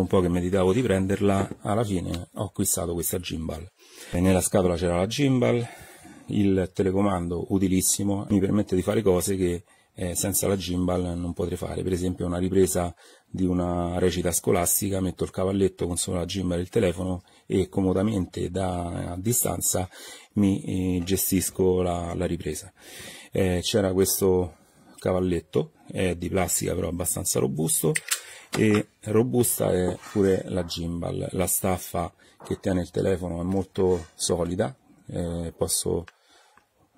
un po' che meditavo di prenderla, alla fine ho acquistato questa gimbal. nella scatola c'era la gimbal, il telecomando utilissimo, mi permette di fare cose che eh, senza la gimbal non potrei fare, per esempio una ripresa di una recita scolastica, metto il cavalletto con solo la gimbal e il telefono e comodamente da a distanza mi eh, gestisco la, la ripresa. Eh, c'era questo cavalletto, è di plastica però abbastanza robusto, e robusta è pure la gimbal, la staffa che tiene il telefono è molto solida, eh, posso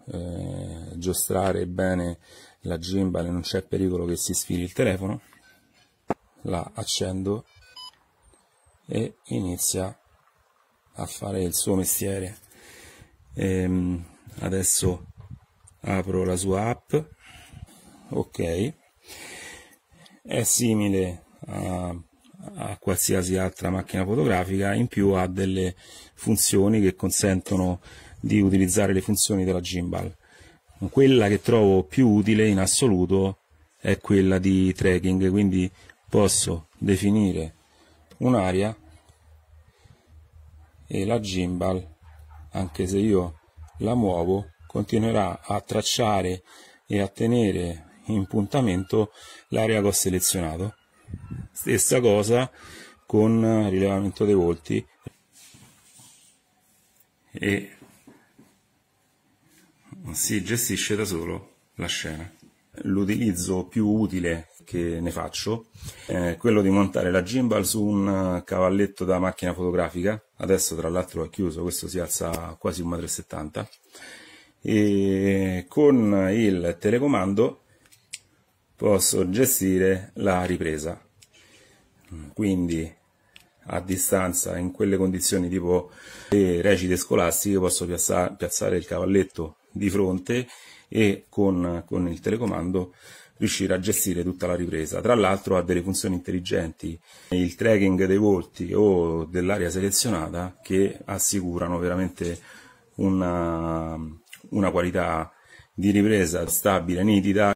eh, giostrare bene la gimbal e non c'è pericolo che si sfili il telefono, la accendo e inizia a fare il suo mestiere. Ehm, adesso apro la sua app, ok, è simile a, a qualsiasi altra macchina fotografica, in più ha delle funzioni che consentono di utilizzare le funzioni della gimbal. Quella che trovo più utile in assoluto è quella di tracking, quindi posso definire un'area e la gimbal, anche se io la muovo, continuerà a tracciare e a tenere in puntamento l'area che ho selezionato. Stessa cosa con eh, rilevamento dei volti e si gestisce da solo la scena. L'utilizzo più utile che ne faccio è eh, quello di montare la gimbal su un eh, cavalletto da macchina fotografica, adesso tra l'altro è chiuso, questo si alza quasi 1,70 m, e con il telecomando posso gestire la ripresa. Mm, quindi a distanza in quelle condizioni tipo le recite scolastiche posso piazza piazzare il cavalletto di fronte e con, con, il telecomando riuscire a gestire tutta la ripresa. Tra l'altro ha delle funzioni intelligenti, il tracking dei volti o dell'area selezionata che assicurano veramente una, una qualità di ripresa stabile, nitida.